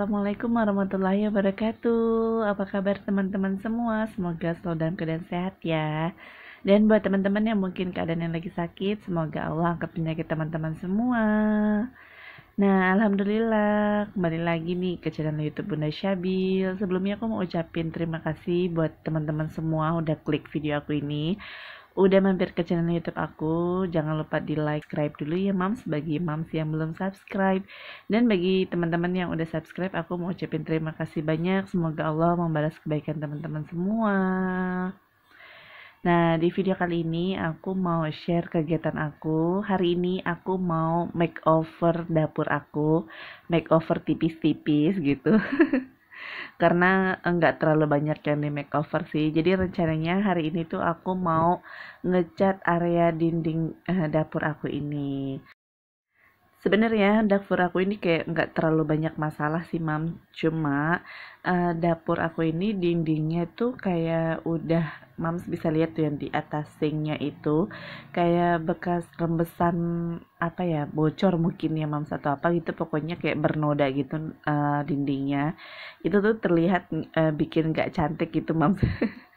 Assalamualaikum warahmatullahi wabarakatuh. Apa kabar teman-teman semua? Semoga selalu dalam keadaan sehat ya. Dan buat teman-teman yang mungkin keadaan yang lagi sakit, semoga Allah angkat penyakit teman-teman semua. Nah, alhamdulillah kembali lagi nih ke channel YouTube Bunda Syabil. Sebelumnya aku mau ucapin terima kasih buat teman-teman semua udah klik video aku ini udah mampir ke channel YouTube aku. Jangan lupa di like, subscribe dulu ya mams bagi mams yang belum subscribe. Dan bagi teman-teman yang udah subscribe, aku mau ucapin terima kasih banyak. Semoga Allah membalas kebaikan teman-teman semua. Nah, di video kali ini aku mau share kegiatan aku. Hari ini aku mau makeover dapur aku, makeover tipis-tipis gitu. karena enggak eh, terlalu banyak yang di makeover sih jadi rencananya hari ini tuh aku mau ngecat area dinding eh, dapur aku ini Sebenarnya dapur aku ini kayak nggak terlalu banyak masalah sih, Mam. Cuma uh, dapur aku ini dindingnya tuh kayak udah mam bisa lihat tuh yang di atas sinknya itu kayak bekas rembesan apa ya, bocor mungkin ya mam atau apa gitu pokoknya kayak bernoda gitu uh, dindingnya. Itu tuh terlihat uh, bikin nggak cantik gitu, mam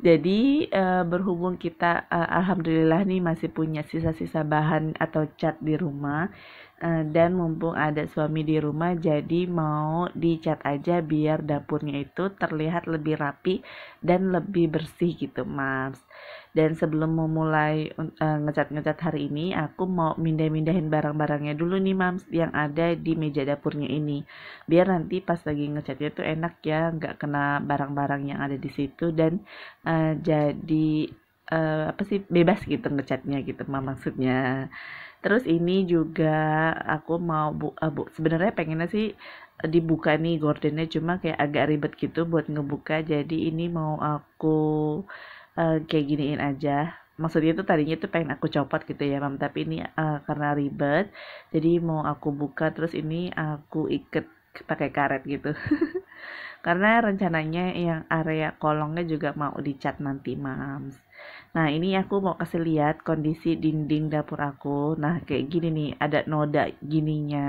Jadi uh, berhubung kita uh, alhamdulillah nih masih punya sisa-sisa bahan atau cat di rumah uh, dan mumpung ada suami di rumah jadi mau dicat aja biar dapurnya itu terlihat lebih rapi dan lebih bersih gitu, mas. Dan sebelum memulai uh, eh, ngecat-ngecat hari ini, aku mau mindah-mindahin barang-barangnya dulu nih mams yang ada di meja dapurnya ini. Biar nanti pas lagi ngecatnya tuh enak ya, nggak kena barang-barang yang ada di situ dan uh, jadi uh, apa sih bebas gitu ngecatnya gitu mams maksudnya terus ini juga aku mau bu, uh, bu sebenarnya pengennya sih dibuka nih gordennya cuma kayak agak ribet gitu buat ngebuka jadi ini mau aku Eh, kayak giniin aja maksudnya itu tadinya tuh pengen aku copot gitu ya mam tapi ini uh, karena ribet jadi mau aku buka terus ini aku ikat pakai karet gitu karena rencananya yang area kolongnya juga mau dicat nanti mams Nah, ini aku mau kasih lihat kondisi dinding dapur aku. Nah, kayak gini nih, ada noda gininya.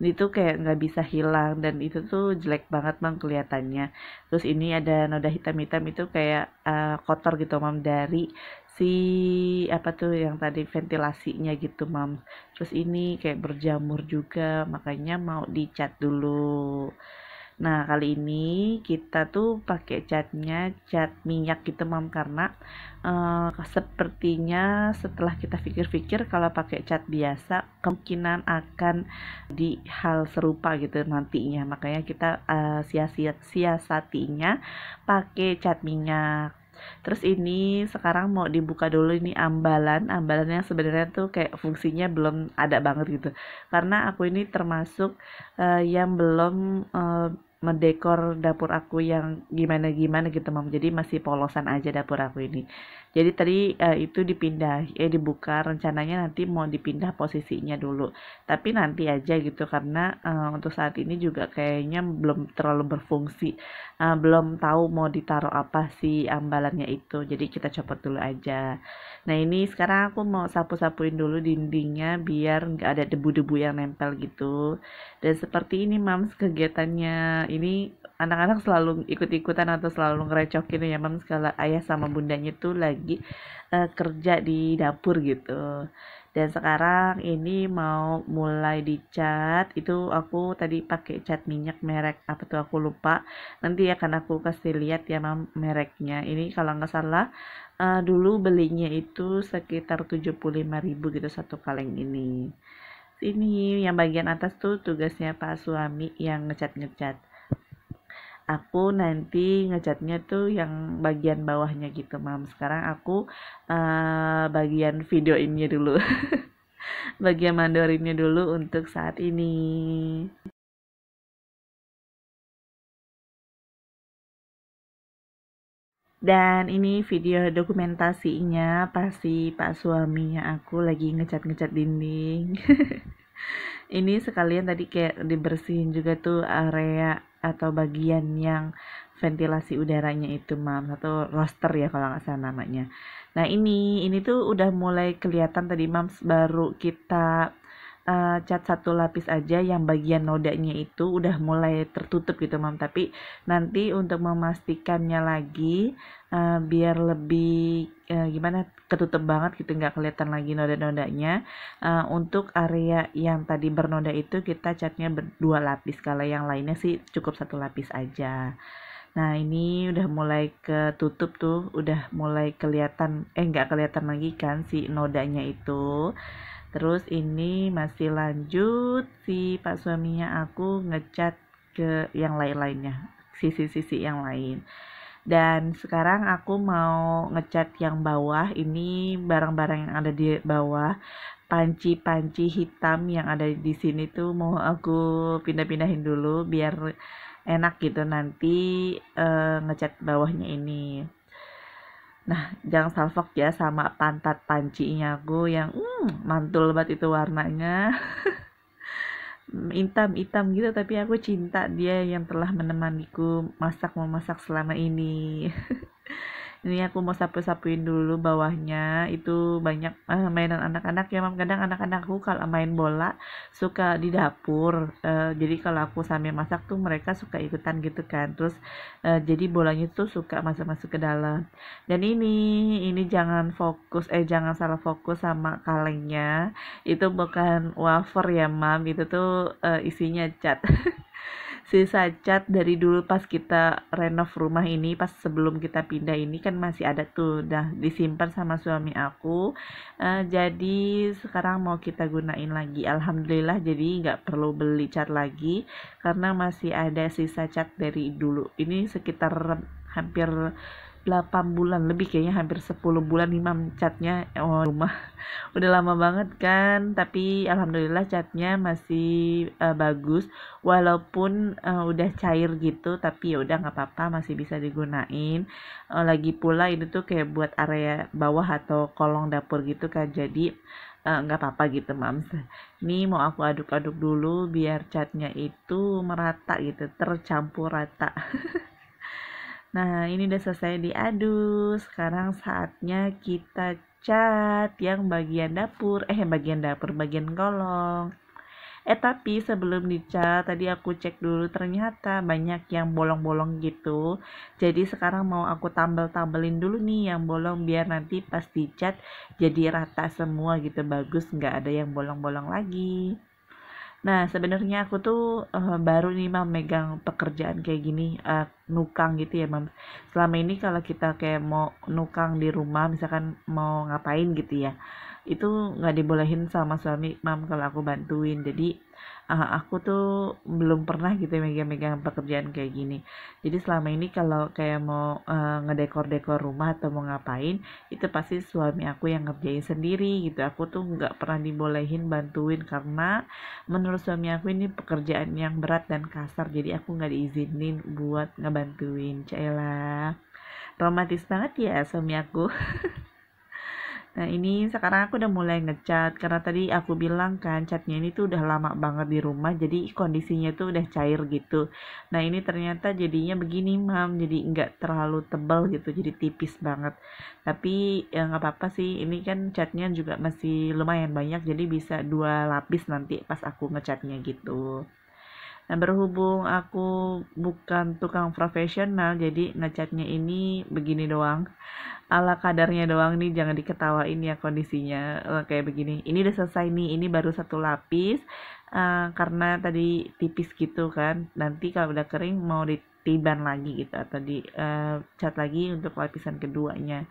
Ini tuh kayak nggak bisa hilang dan itu tuh jelek banget bang kelihatannya. Terus ini ada noda hitam-hitam itu kayak uh, kotor gitu mam dari si apa tuh yang tadi ventilasinya gitu mam. Terus ini kayak berjamur juga, makanya mau dicat dulu. Nah, kali ini kita tuh pakai catnya cat minyak gitu mam karena uh, sepertinya setelah kita pikir-pikir kalau pakai cat biasa kemungkinan akan di hal serupa gitu nantinya. Makanya kita uh, eh, sia-sia siasatinya pakai cat minyak terus ini sekarang mau dibuka dulu ini ambalan ambalan yang sebenarnya tuh kayak fungsinya belum ada banget gitu karena aku ini termasuk uh, yang belum uh, mendekor dapur aku yang gimana-gimana gitu mam jadi masih polosan aja dapur aku ini jadi tadi uh, itu dipindah eh dibuka rencananya nanti mau dipindah posisinya dulu tapi nanti aja gitu karena uh, untuk saat ini juga kayaknya belum terlalu berfungsi uh, belum tahu mau ditaruh apa sih ambalannya itu jadi kita copot dulu aja nah ini sekarang aku mau sapu-sapuin dulu dindingnya biar nggak ada debu-debu yang nempel gitu dan seperti ini mams kegiatannya ini anak-anak selalu ikut-ikutan atau selalu ngerecokin gitu ya mam kalau ayah sama bundanya itu lagi uh, kerja di dapur gitu dan sekarang ini mau mulai dicat itu aku tadi pakai cat minyak merek apa tuh aku lupa nanti akan aku kasih lihat ya mam mereknya ini kalau nggak salah uh, dulu belinya itu sekitar 75.000 gitu satu kaleng ini ini yang bagian atas tuh tugasnya pak suami yang ngecat ngecat aku nanti ngecatnya tuh yang bagian bawahnya gitu mam sekarang aku uh, bagian ini dulu bagian mandorinnya dulu untuk saat ini Dan ini video dokumentasinya pasti pak suaminya aku lagi ngecat-ngecat dinding. ini sekalian tadi kayak dibersihin juga tuh area atau bagian yang ventilasi udaranya itu mam Atau roster ya kalau nggak salah namanya nah ini ini tuh udah mulai kelihatan tadi mams baru kita uh, cat satu lapis aja yang bagian nodanya itu udah mulai tertutup gitu mam tapi nanti untuk memastikannya lagi uh, biar lebih uh, gimana ketutup banget gitu nggak kelihatan lagi noda-nodanya uh, untuk area yang tadi bernoda itu kita catnya berdua lapis kalau yang lainnya sih cukup satu lapis aja Nah ini udah mulai ketutup tuh, udah mulai kelihatan, eh nggak kelihatan lagi kan si nodanya itu terus ini masih lanjut si pak suaminya aku ngecat ke yang lain-lainnya sisi-sisi yang lain dan sekarang aku mau ngecat yang bawah ini barang-barang yang ada di bawah panci-panci hitam yang ada di sini tuh mau aku pindah-pindahin dulu biar enak gitu nanti uh, eh, ngecat bawahnya ini Nah, jangan salfok ya sama pantat pancinya aku yang mm, mantul banget itu warnanya. Hitam-hitam gitu, tapi aku cinta dia yang telah menemaniku masak-memasak selama ini. ini aku mau sapu-sapuin dulu bawahnya itu banyak uh, mainan anak-anak ya mam kadang anak-anakku kalau main bola suka di dapur uh, jadi kalau aku sambil masak tuh mereka suka ikutan gitu kan terus uh, jadi bolanya tuh suka masuk-masuk ke dalam dan ini ini jangan fokus eh jangan salah fokus sama kalengnya itu bukan wafer ya mam itu tuh uh, isinya cat sisa cat dari dulu pas kita renov rumah ini pas sebelum kita pindah ini kan masih ada tuh udah disimpan sama suami aku uh, jadi sekarang mau kita gunain lagi alhamdulillah jadi nggak perlu beli cat lagi karena masih ada sisa cat dari dulu ini sekitar hampir 8 bulan lebih kayaknya hampir 10 bulan Imam catnya oh, rumah udah lama banget kan tapi alhamdulillah catnya masih uh, bagus walaupun uh, udah cair gitu tapi ya udah nggak apa-apa masih bisa digunain uh, lagi pula ini tuh kayak buat area bawah atau kolong dapur gitu kan jadi nggak uh, apa-apa gitu mams ini mau aku aduk-aduk dulu biar catnya itu merata gitu tercampur rata Nah, ini udah selesai diaduk. Sekarang saatnya kita cat yang bagian dapur. Eh, bagian dapur, bagian kolong. Eh, tapi sebelum dicat, tadi aku cek dulu ternyata banyak yang bolong-bolong gitu. Jadi sekarang mau aku tambel tambalin dulu nih yang bolong biar nanti pas dicat jadi rata semua gitu. Bagus, nggak ada yang bolong-bolong lagi. Nah, sebenarnya aku tuh uh, baru nih mam megang pekerjaan kayak gini uh, nukang gitu ya mam. Selama ini kalau kita kayak mau nukang di rumah misalkan mau ngapain gitu ya itu nggak dibolehin sama suami mam kalau aku bantuin jadi uh, aku tuh belum pernah gitu ya megang-megang pekerjaan kayak gini jadi selama ini kalau kayak mau uh, ngedekor-dekor rumah atau mau ngapain itu pasti suami aku yang ngerjain sendiri gitu aku tuh nggak pernah dibolehin bantuin karena menurut suami aku ini pekerjaan yang berat dan kasar jadi aku nggak diizinin buat ngebantuin cila romantis banget ya suami aku Nah ini sekarang aku udah mulai ngecat karena tadi aku bilang kan catnya ini tuh udah lama banget di rumah jadi kondisinya tuh udah cair gitu. Nah ini ternyata jadinya begini mam jadi nggak terlalu tebal gitu jadi tipis banget. Tapi ya nggak apa-apa sih ini kan catnya juga masih lumayan banyak jadi bisa dua lapis nanti pas aku ngecatnya gitu. Nah berhubung aku bukan tukang profesional jadi ngecatnya ini begini doang. Ala kadarnya doang nih jangan diketawain ya kondisinya kayak begini. Ini udah selesai nih, ini baru satu lapis uh, karena tadi tipis gitu kan. Nanti kalau udah kering mau ditiban lagi gitu atau dicat eh, uh, cat lagi untuk lapisan keduanya.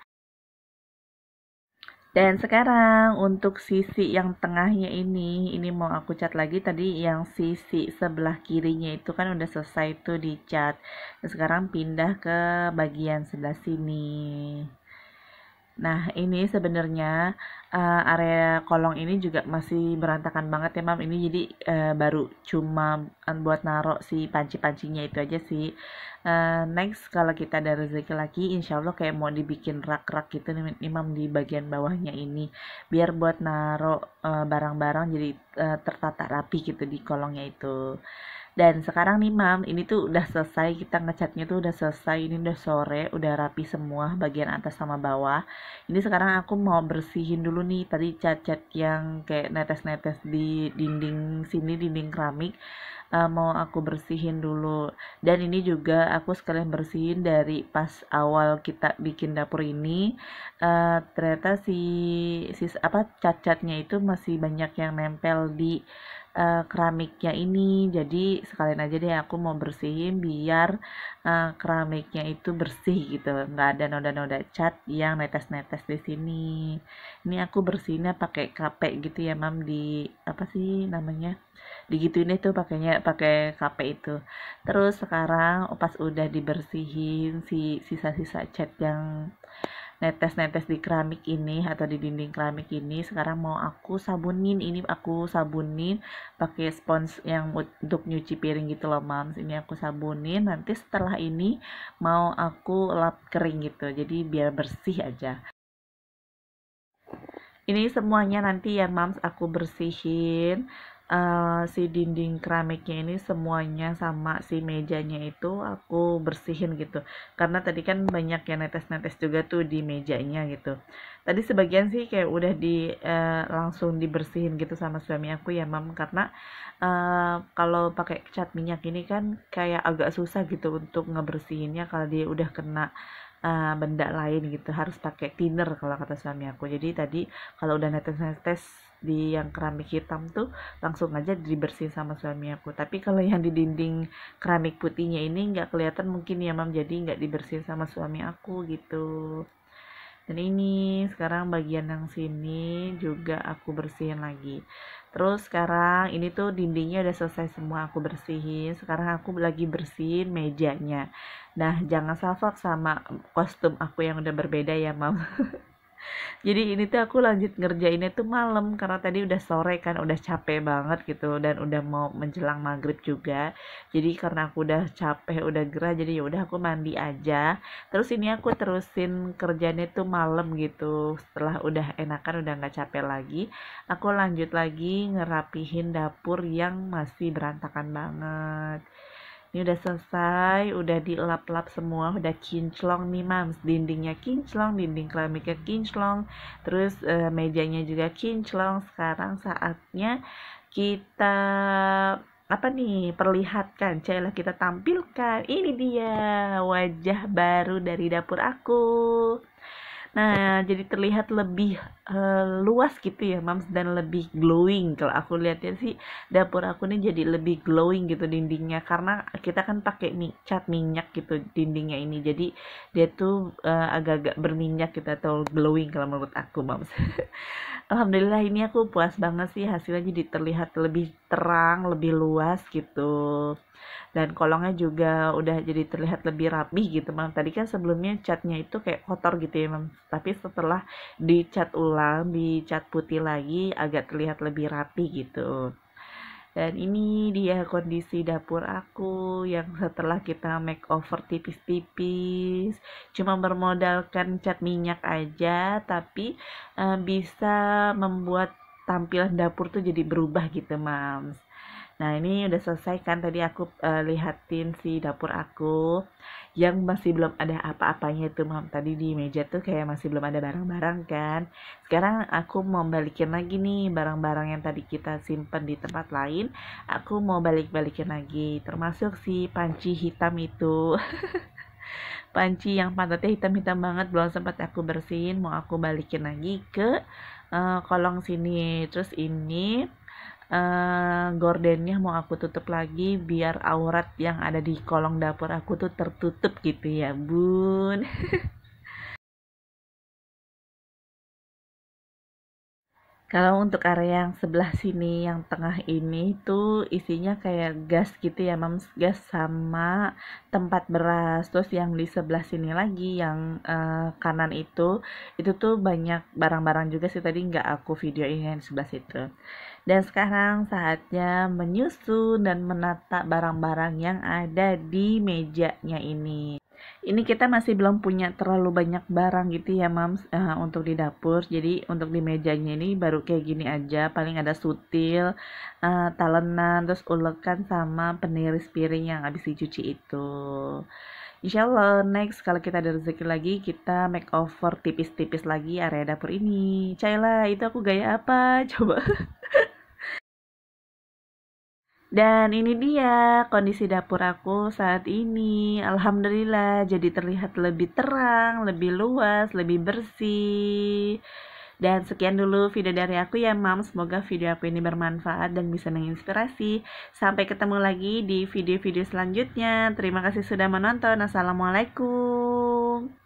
Dan sekarang untuk sisi yang tengahnya ini, ini mau aku cat lagi tadi yang sisi sebelah kirinya itu kan udah selesai tuh dicat. Nah, sekarang pindah ke bagian sebelah sini. Nah, ini sebenarnya uh, area kolong ini juga masih berantakan banget ya, Mam. Ini jadi uh, baru cuma eh, buat naruh si panci-pancinya itu aja sih. Uh, next, kalau kita ada rezeki lagi, insya Allah kayak mau dibikin rak-rak gitu nih, Mam, di bagian bawahnya ini. Biar buat naruh uh, barang-barang jadi uh, tertata rapi gitu di kolongnya itu dan sekarang nih mam ini tuh udah selesai kita ngecatnya tuh udah selesai ini udah sore udah rapi semua bagian atas sama bawah ini sekarang aku mau bersihin dulu nih tadi cat-cat yang kayak netes-netes di dinding sini dinding keramik uh, mau aku bersihin dulu dan ini juga aku sekalian bersihin dari pas awal kita bikin dapur ini uh, ternyata si sis apa cat-catnya itu masih banyak yang nempel di uh, keramiknya ini jadi sekalian aja deh aku mau bersihin biar uh, keramiknya itu bersih gitu nggak ada noda-noda cat yang netes-netes di sini ini aku bersihinnya pakai kape gitu ya mam di apa sih namanya digituin itu pakainya pakai kape itu terus sekarang pas udah dibersihin si sisa-sisa cat yang netes-netes di keramik ini atau di dinding keramik ini sekarang mau aku sabunin ini aku sabunin pakai spons yang untuk nyuci piring gitu loh mams ini aku sabunin nanti setelah ini mau aku lap kering gitu jadi biar bersih aja ini semuanya nanti ya mams aku bersihin Eh, si dinding keramiknya ini semuanya sama si mejanya itu aku bersihin gitu karena tadi kan banyak yang netes-netes juga tuh di mejanya gitu tadi sebagian sih kayak udah di uh, langsung dibersihin gitu sama suami aku ya mam karena uh, kalau pakai cat minyak ini kan kayak agak susah gitu untuk ngebersihinnya kalau dia udah kena uh, benda lain gitu harus pakai thinner kalau kata suami aku jadi tadi kalau udah netes-netes di yang keramik hitam tuh langsung aja dibersihin sama suami aku tapi kalau yang di dinding keramik putihnya ini nggak kelihatan mungkin ya mam jadi nggak dibersihin sama suami aku gitu dan ini sekarang bagian yang sini juga aku bersihin lagi terus sekarang ini tuh dindingnya udah selesai semua aku bersihin sekarang aku lagi bersihin mejanya nah jangan salfok sama kostum aku yang udah berbeda ya mam jadi ini tuh aku lanjut ngerjainnya tuh malam karena tadi udah sore kan udah capek banget gitu dan udah mau menjelang maghrib juga jadi karena aku udah capek udah gerah jadi ya udah aku mandi aja terus ini aku terusin kerjanya tuh malam gitu setelah udah enakan udah nggak capek lagi aku lanjut lagi ngerapihin dapur yang masih berantakan banget ini udah selesai udah dilap-lap semua udah kinclong nih mams dindingnya kinclong dinding keramiknya kinclong terus e, mejanya juga kinclong sekarang saatnya kita apa nih perlihatkan cila kita tampilkan ini dia wajah baru dari dapur aku Nah, jadi terlihat lebih uh, luas gitu ya, Mams dan lebih glowing. Kalau aku lihatnya sih dapur aku ini jadi lebih glowing gitu dindingnya karena kita kan pakai mi cat minyak gitu dindingnya ini. Jadi dia tuh eh, agak-agak uh, berminyak kita gitu, atau glowing kalau menurut aku, Mams. Alhamdulillah ini aku puas banget sih hasilnya jadi terlihat lebih terang, lebih luas gitu. Dan kolongnya juga udah jadi terlihat lebih rapi gitu, Mam. Tadi kan sebelumnya catnya itu kayak kotor gitu ya, Mam. Tapi setelah dicat ulang, dicat putih lagi agak terlihat lebih rapi gitu dan ini dia kondisi dapur aku yang setelah kita makeover tipis-tipis cuma bermodalkan cat minyak aja tapi uh, bisa membuat tampilan dapur tuh jadi berubah gitu mams Nah, ini udah selesai kan tadi aku uh, lihatin si dapur aku yang masih belum ada apa-apanya itu mam tadi di meja tuh kayak masih belum ada barang-barang kan. Sekarang aku mau balikin lagi nih barang-barang yang tadi kita simpen di tempat lain, aku mau balik-balikin lagi termasuk si panci hitam itu. panci yang pantatnya hitam-hitam banget belum sempat aku bersihin, mau aku balikin lagi ke uh, kolong sini. Terus ini uh, gordennya mau aku tutup lagi biar aurat yang ada di kolong dapur aku tuh tertutup gitu ya bun Kalau untuk area yang sebelah sini, yang tengah ini itu isinya kayak gas gitu ya, mams gas sama tempat beras. Terus yang di sebelah sini lagi, yang uh, kanan itu, itu tuh banyak barang-barang juga sih tadi nggak aku videoin yang sebelah situ. Dan sekarang saatnya menyusun dan menata barang-barang yang ada di mejanya ini ini kita masih belum punya terlalu banyak barang gitu ya mams uh, untuk di dapur jadi untuk di mejanya ini baru kayak gini aja paling ada sutil uh, talenan terus ulekan sama peniris piring yang habis dicuci itu insyaallah next kalau kita ada rezeki lagi kita makeover tipis-tipis lagi area dapur ini Caila itu aku gaya apa coba dan ini dia kondisi dapur aku saat ini. Alhamdulillah jadi terlihat lebih terang, lebih luas, lebih bersih. Dan sekian dulu video dari aku ya mam. Semoga video aku ini bermanfaat dan bisa menginspirasi. Sampai ketemu lagi di video-video selanjutnya. Terima kasih sudah menonton. Assalamualaikum.